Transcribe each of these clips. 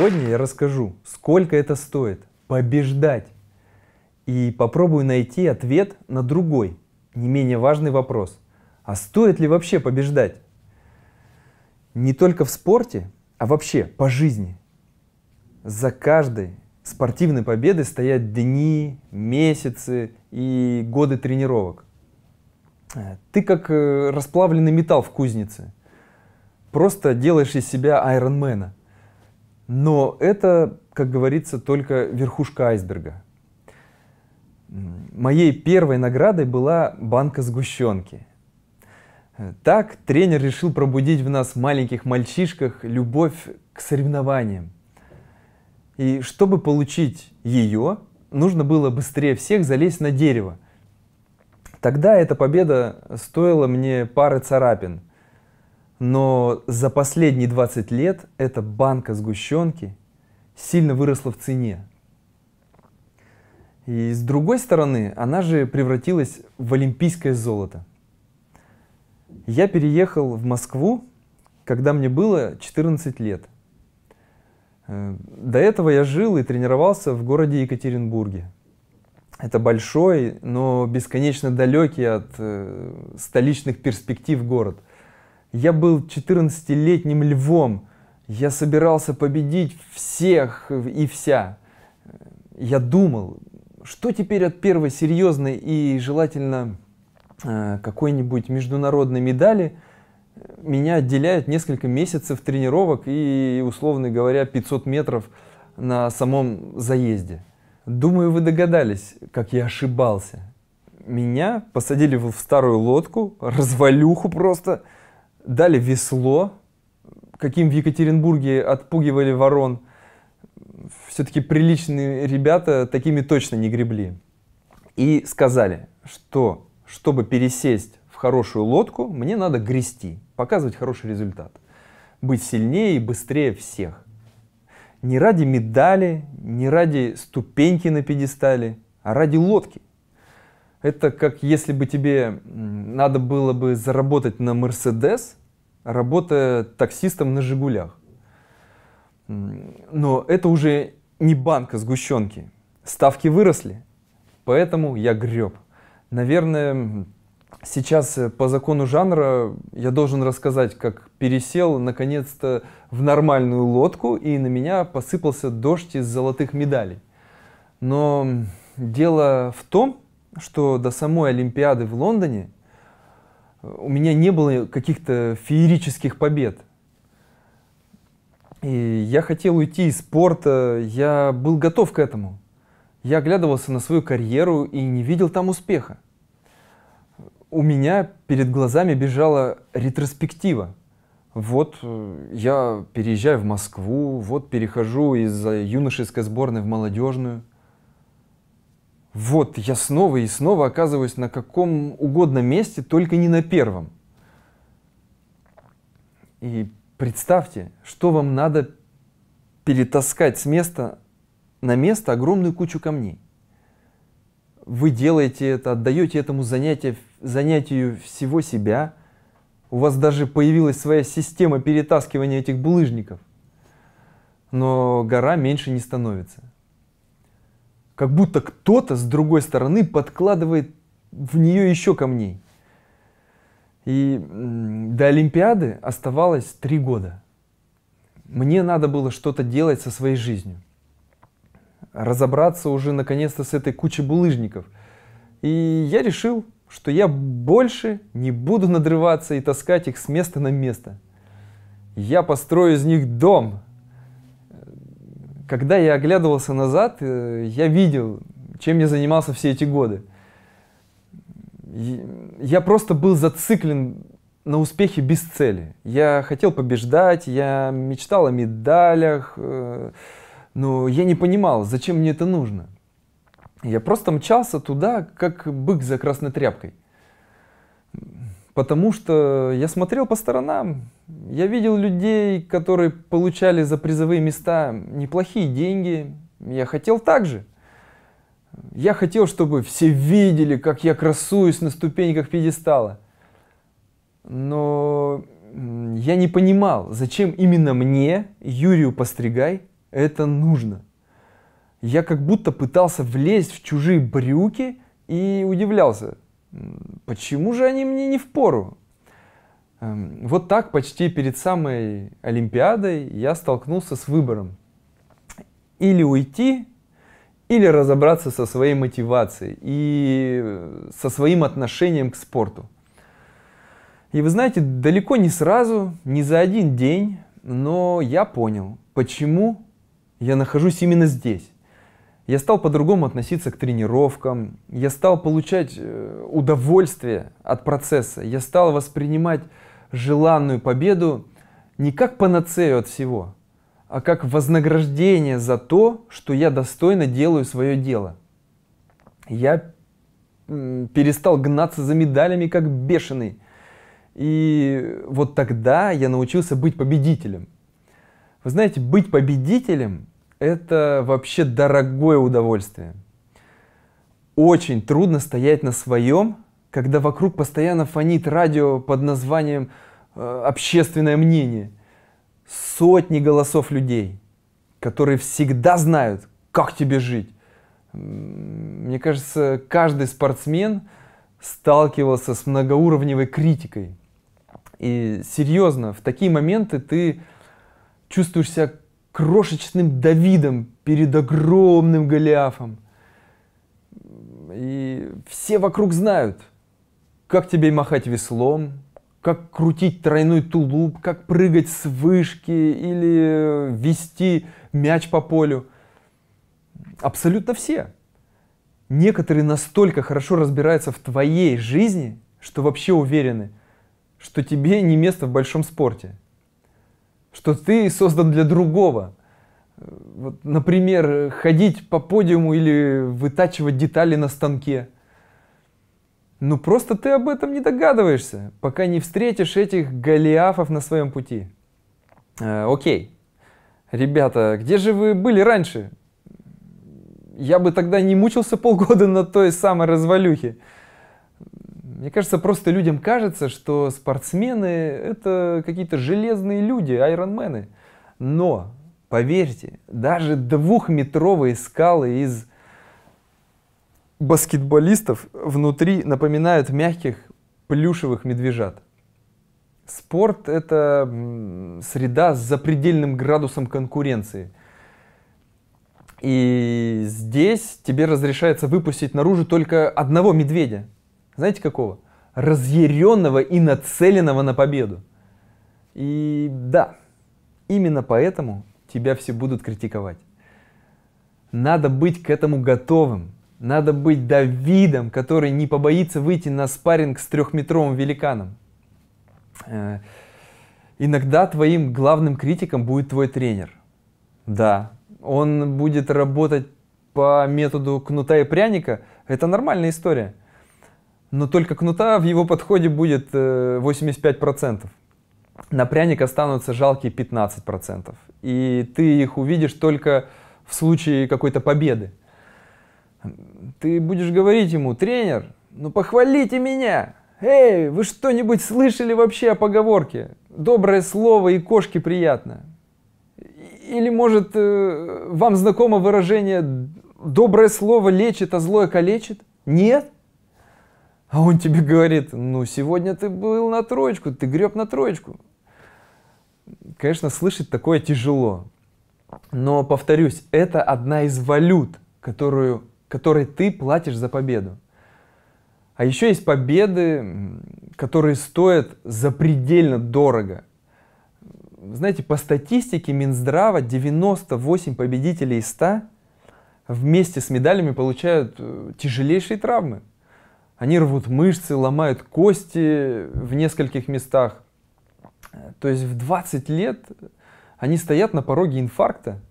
Сегодня я расскажу, сколько это стоит побеждать. И попробую найти ответ на другой, не менее важный вопрос. А стоит ли вообще побеждать? Не только в спорте, а вообще по жизни. За каждой спортивной победы стоят дни, месяцы и годы тренировок. Э, ты как э, расплавленный металл в кузнице. Просто делаешь из себя айронмена – но это, как говорится, только верхушка айсберга. Моей первой наградой была банка сгущенки. Э, так тренер решил пробудить в нас, маленьких мальчишках, любовь к соревнованиям. И чтобы получить ее, нужно было быстрее всех залезть на дерево. Тогда эта победа стоила мне пары царапин – но за последние 20 лет эта банка сгущенки сильно выросла в цене. И с другой стороны, она же превратилась в олимпийское золото. Я переехал в Москву, когда мне было 14 лет. Э, до этого я жил и тренировался в городе Екатеринбурге. Это большой, но бесконечно далекий от э, столичных перспектив город – я был 14-летним львом. Я собирался победить всех и вся. Я думал, что теперь от первой серьезной и желательно э, какой-нибудь международной медали меня отделяет несколько месяцев тренировок и, условно говоря, 500 метров на самом заезде. Думаю, вы догадались, как я ошибался. Меня посадили в старую лодку, развалюху просто – Дали весло, каким в Екатеринбурге отпугивали ворон. Все-таки приличные ребята такими точно не гребли. И сказали, что чтобы пересесть в хорошую лодку, мне надо грести, показывать хороший результат, быть сильнее и быстрее всех. Не ради медали, не ради ступеньки на пьедестале, а ради лодки. Это как если бы тебе надо было бы заработать на Мерседес – работая таксистом на «Жигулях». Но это уже не банка сгущенки. Ставки выросли, поэтому я греб. Наверное, сейчас э, по закону жанра я должен рассказать, как пересел наконец-то в нормальную лодку, и на меня посыпался дождь из золотых медалей. Но дело в том, что до самой Олимпиады в Лондоне у меня не было каких-то феерических побед. И я хотел уйти из спорта, я был готов к этому. Я оглядывался на свою карьеру и не видел там успеха. У меня перед глазами бежала ретроспектива. Вот э, я переезжаю в Москву, вот перехожу из юношеской сборной в молодежную – вот я снова и снова оказываюсь на каком угодно месте, только не на первом. И представьте, что вам надо перетаскать с места на место огромную кучу камней. Вы делаете это, отдаете этому занятию, занятию всего себя. У вас даже появилась своя система перетаскивания этих булыжников. Но гора меньше не становится. Как будто кто-то с другой стороны подкладывает в нее еще камней. И до Олимпиады оставалось три года. Мне надо было что-то делать со своей жизнью. Разобраться уже наконец-то с этой кучей булыжников. И я решил, что я больше не буду надрываться и таскать их с места на место. Я построю из них дом, когда я оглядывался назад, э, я видел, чем я занимался все эти годы. Я просто был зациклен на успехе без цели. Я хотел побеждать, я мечтал о медалях, э, но я не понимал, зачем мне это нужно. Я просто мчался туда, как бык за красной тряпкой. Потому что я смотрел по сторонам, я видел людей, которые получали за призовые места неплохие деньги. Я хотел так же. Я хотел, чтобы все видели, как я красуюсь на ступеньках пьедестала. Но я не понимал, зачем именно мне, Юрию Постригай, это нужно. Я как будто пытался влезть в чужие брюки и удивлялся, Почему же они мне не в пору? Эм, вот так почти перед самой Олимпиадой я столкнулся с выбором. Или уйти, или разобраться со своей мотивацией и э, со своим отношением к спорту. И вы знаете, далеко не сразу, не за один день, но я понял, почему я нахожусь именно здесь. Я стал по-другому относиться к тренировкам, я стал получать э, удовольствие от процесса, я стал воспринимать желанную победу не как панацею от всего, а как вознаграждение за то, что я достойно делаю свое дело. Я перестал гнаться за медалями как бешеный. И вот тогда я научился быть победителем. Вы знаете, быть победителем это вообще дорогое удовольствие. Очень трудно стоять на своем, когда вокруг постоянно фонит радио под названием э, «Общественное мнение». Сотни голосов людей, которые всегда знают, как тебе жить. Мне кажется, каждый спортсмен сталкивался с многоуровневой критикой. И серьезно, в такие моменты ты чувствуешь себя крошечным Давидом перед огромным Голиафом. И все вокруг знают, как тебе махать веслом, как крутить тройной тулуп, как прыгать с вышки или вести мяч по полю. Абсолютно все. Некоторые настолько хорошо разбираются в твоей жизни, что вообще уверены, что тебе не место в большом спорте что ты создан для другого. Вот, например, ходить по подиуму или вытачивать детали на станке. Ну просто ты об этом не догадываешься, пока не встретишь этих голиафов на своем пути. Э, окей. Ребята, где же вы были раньше? Я бы тогда не мучился полгода на той самой развалюхе. Мне кажется, просто людям кажется, что спортсмены это какие-то железные люди, айронмены. Но, поверьте, даже двухметровые скалы из баскетболистов внутри напоминают мягких плюшевых медвежат. Спорт – это среда с запредельным градусом конкуренции. И здесь тебе разрешается выпустить наружу только одного медведя – знаете какого? Разъяренного и нацеленного на победу. И да, именно поэтому тебя все будут критиковать. Надо быть к этому готовым. Надо быть Давидом, который не побоится выйти на спарринг с трехметровым великаном. Э, иногда твоим главным критиком будет твой тренер. Да, он будет работать по методу кнута и пряника. Это нормальная история но только кнута в его подходе будет 85%. Э, На пряник останутся жалкие 15%. И ты их увидишь только в случае какой-то победы. Ты будешь говорить ему, тренер, ну похвалите меня! Эй, вы что-нибудь слышали вообще о поговорке? Доброе слово и кошке приятно. Или, может, э, вам знакомо выражение «доброе слово лечит, а злое калечит»? Нет? А он тебе говорит, ну, сегодня ты был на троечку, ты греб на троечку. Конечно, слышать такое тяжело. Но, повторюсь, это одна из валют, которую, которой ты платишь за победу. А еще есть победы, которые стоят запредельно дорого. Знаете, по статистике Минздрава 98 победителей из 100 вместе с медалями получают э, тяжелейшие травмы. Они рвут мышцы, ломают кости в нескольких местах. То есть в 20 лет они стоят на пороге инфаркта.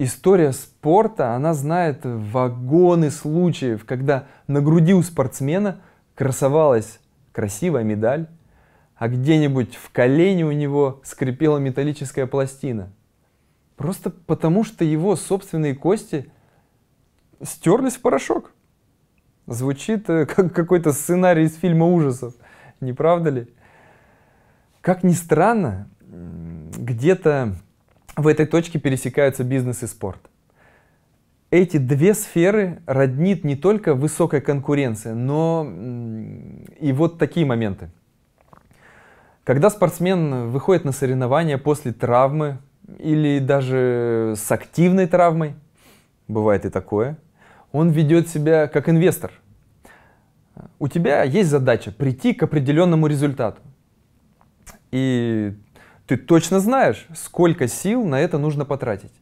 История спорта, она знает вагоны случаев, когда на груди у спортсмена красовалась красивая медаль, а где-нибудь в колене у него скрипела металлическая пластина. Просто потому, что его собственные кости стерлись в порошок. Звучит э, как какой-то сценарий из фильма ужасов, не правда ли? Как ни странно, где-то в этой точке пересекаются бизнес и спорт. Эти две сферы роднит не только высокая конкуренция, но и вот такие моменты. Когда спортсмен выходит на соревнования после травмы или даже с активной травмой, бывает и такое, он ведет себя как инвестор. У тебя есть задача прийти к определенному результату. И ты точно знаешь, сколько сил на это нужно потратить.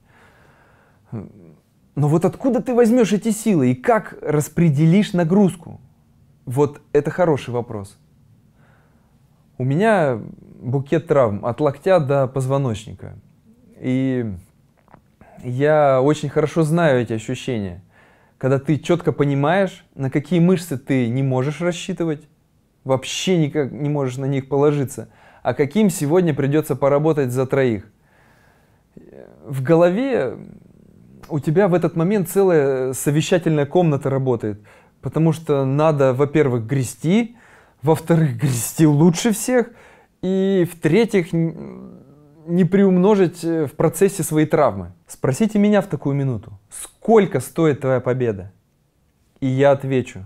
Но вот откуда ты возьмешь эти силы и как распределишь нагрузку? Вот это хороший вопрос. У меня букет травм от локтя до позвоночника. И я очень хорошо знаю эти ощущения когда ты четко понимаешь, на какие мышцы ты не можешь рассчитывать, вообще никак не можешь на них положиться, а каким сегодня придется поработать за троих. В голове у тебя в этот момент целая совещательная комната работает, потому что надо, во-первых, грести, во-вторых, грести лучше всех, и в-третьих, не приумножить э, в процессе свои травмы. Спросите меня в такую минуту, сколько стоит твоя победа? И я отвечу,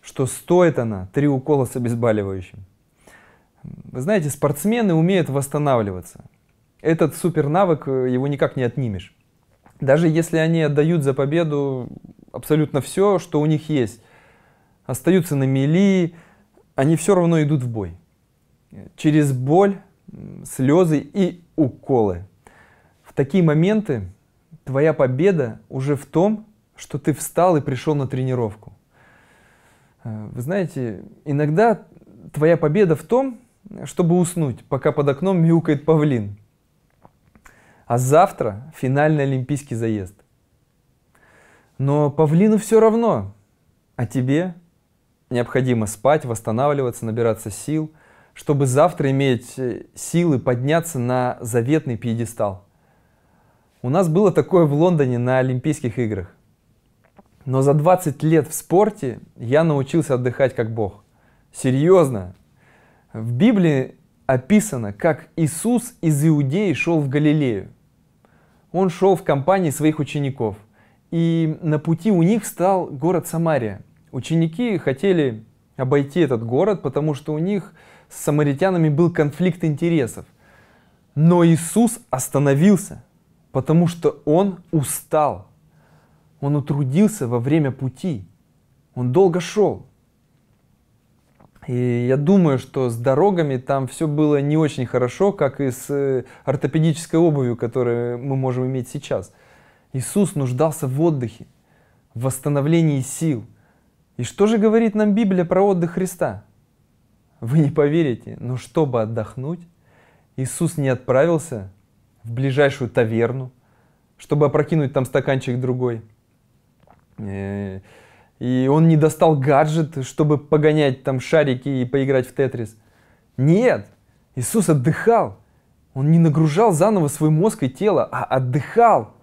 что стоит она три укола с обезболивающим. Вы знаете, спортсмены умеют восстанавливаться. Этот супер навык, э, его никак не отнимешь. Даже если они отдают за победу абсолютно все, что у них есть, остаются на мели, они все равно идут в бой. Через боль, слезы и уколы. В такие моменты твоя победа уже в том, что ты встал и пришел на тренировку. Э, вы знаете, иногда твоя победа в том, чтобы уснуть, пока под окном мяукает павлин. А завтра финальный олимпийский заезд. Но павлину все равно, а тебе необходимо спать, восстанавливаться, набираться сил – чтобы завтра иметь э, силы подняться на заветный пьедестал. У нас было такое в Лондоне на Олимпийских играх. Но за 20 лет в спорте я научился отдыхать как Бог. Серьезно. В Библии описано, как Иисус из Иудеи шел в Галилею. Он шел в компании своих учеников. И на пути у них стал город Самария. Ученики хотели обойти этот город, потому что у них с самаритянами был конфликт интересов. Но Иисус остановился, потому что он устал. Он утрудился во время пути. Он долго шел. И я думаю, что с дорогами там все было не очень хорошо, как и с э, ортопедической обувью, которую мы можем иметь сейчас. Иисус нуждался в отдыхе, в восстановлении сил – и что же говорит нам Библия про отдых Христа? Вы не поверите, но чтобы отдохнуть, Иисус не отправился в ближайшую таверну, чтобы опрокинуть там стаканчик другой. Э, и он не достал гаджет, чтобы погонять там шарики и поиграть в тетрис. Нет, Иисус отдыхал. Он не нагружал заново свой мозг и тело, а отдыхал.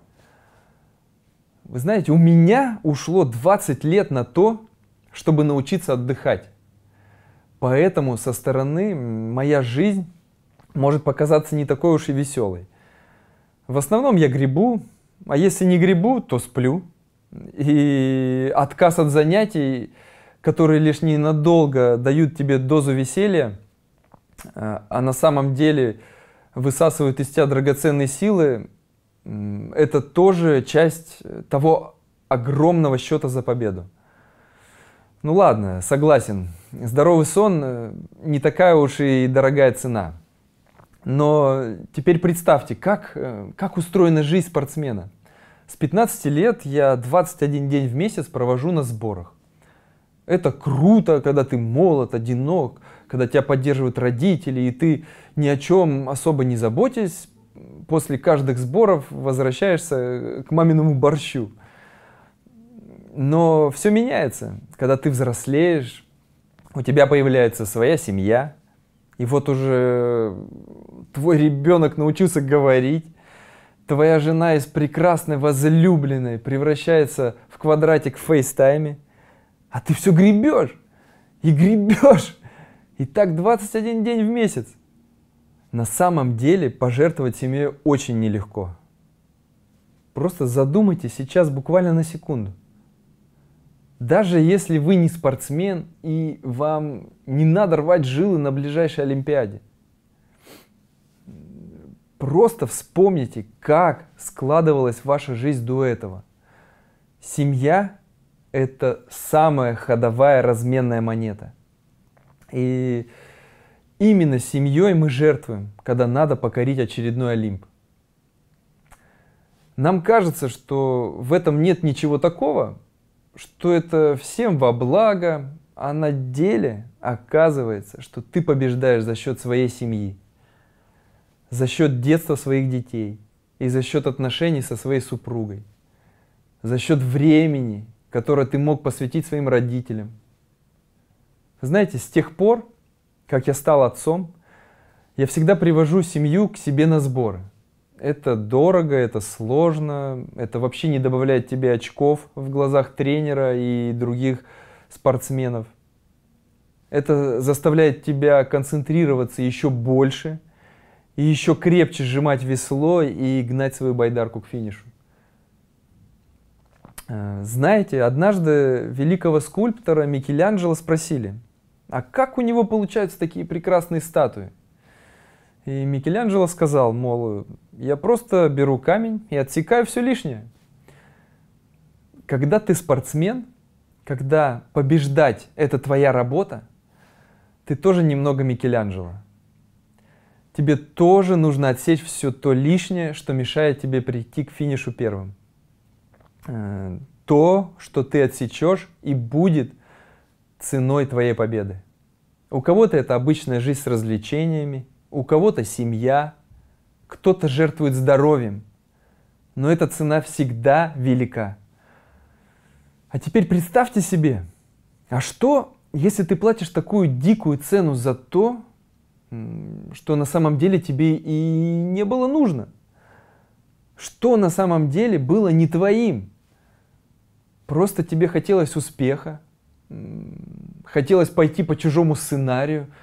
Вы знаете, у меня ушло 20 лет на то, чтобы научиться отдыхать. Поэтому со стороны моя жизнь может показаться не такой уж и веселой. В основном я грибу, а если не грибу, то сплю. И отказ от занятий, которые лишь ненадолго дают тебе дозу веселья, а на самом деле высасывают из тебя драгоценные силы, это тоже часть того огромного счета за победу. Ну ладно, согласен. Здоровый сон э, не такая уж и дорогая цена. Но теперь представьте, как, э, как устроена жизнь спортсмена. С 15 лет я 21 день в месяц провожу на сборах. Это круто, когда ты молод, одинок, когда тебя поддерживают родители, и ты ни о чем особо не заботясь, после каждых сборов возвращаешься э, к маминому борщу – но все меняется. Когда ты взрослеешь, у тебя появляется своя семья, и вот уже твой ребенок научился говорить, твоя жена из прекрасной возлюбленной превращается в квадратик в фейстайме, а ты все гребешь и гребешь. И так 21 день в месяц. На самом деле пожертвовать семье очень нелегко. Просто задумайте сейчас буквально на секунду. Даже если вы не спортсмен и вам не надо рвать жилы на ближайшей Олимпиаде, просто вспомните, как складывалась ваша жизнь до этого. Семья – это самая ходовая разменная монета. И именно семьей мы жертвуем, когда надо покорить очередной Олимп. Нам кажется, что в этом нет ничего такого, что это всем во благо, а на деле оказывается, что ты побеждаешь за счет своей семьи, за счет детства своих детей и за счет отношений со своей супругой, за счет времени, которое ты мог посвятить своим родителям. Знаете, с тех пор, как я стал отцом, я всегда привожу семью к себе на сборы – это дорого, это сложно, это вообще не добавляет тебе очков в глазах тренера и других спортсменов. Это заставляет тебя концентрироваться еще больше и еще крепче сжимать весло и гнать свою байдарку к финишу. Э, знаете, однажды великого скульптора Микеланджело спросили, а как у него получаются такие прекрасные статуи? И Микеланджело сказал, мол, я просто беру камень и отсекаю все лишнее. Когда ты спортсмен, когда побеждать — это твоя работа, ты тоже немного Микеланджело. Тебе тоже нужно отсечь все то лишнее, что мешает тебе прийти к финишу первым. Э, то, что ты отсечешь и будет ценой твоей победы. У кого-то это обычная жизнь с развлечениями, у кого-то семья, кто-то жертвует здоровьем, но эта цена всегда велика. А теперь представьте себе, а что, если ты платишь такую дикую цену за то, что на самом деле тебе и не было нужно? Что на самом деле было не твоим? Просто тебе хотелось успеха, хотелось пойти по чужому сценарию –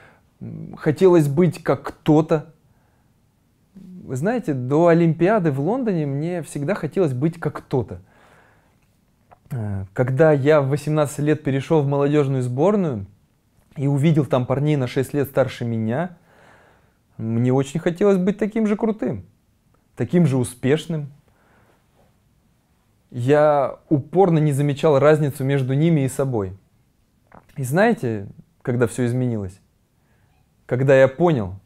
хотелось быть как кто-то. Вы знаете, до Олимпиады в Лондоне мне всегда хотелось быть как кто-то. Э, когда я в 18 лет перешел в молодежную сборную и увидел там парней на 6 лет старше меня, мне очень хотелось быть таким же крутым, таким же успешным. Я упорно не замечал разницу между ними и собой. И знаете, когда все изменилось? когда я понял,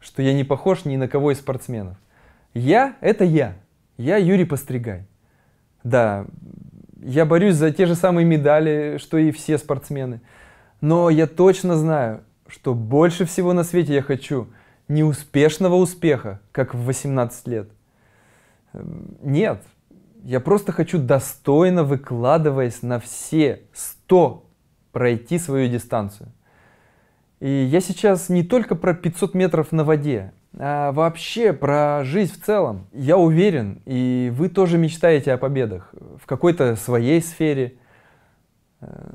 что я не похож ни на кого из спортсменов. Я — это я. Я Юрий Постригай. Да, я борюсь за те же самые медали, что и все спортсмены. Но я точно знаю, что больше всего на свете я хочу не успешного успеха, как в 18 лет. Эм, нет, я просто хочу достойно, выкладываясь на все 100, пройти свою дистанцию. И я сейчас не только про 500 метров на воде, а вообще про жизнь в целом. Я уверен, и вы тоже мечтаете о победах в какой-то своей сфере.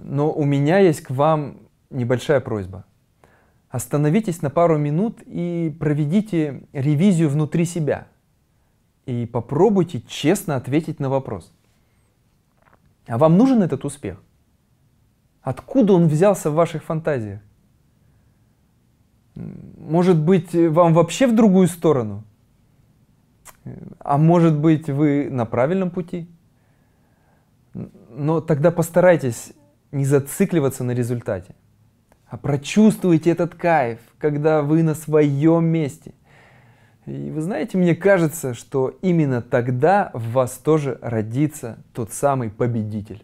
Но у меня есть к вам небольшая просьба. Остановитесь на пару минут и проведите ревизию внутри себя. И попробуйте честно ответить на вопрос. А вам нужен этот успех? Откуда он взялся в ваших фантазиях? Может быть, вам вообще в другую сторону? А может быть, вы на правильном пути? Но тогда постарайтесь не зацикливаться на результате, а прочувствуйте этот кайф, когда вы на своем месте. И вы знаете, мне кажется, что именно тогда в вас тоже родится тот самый победитель.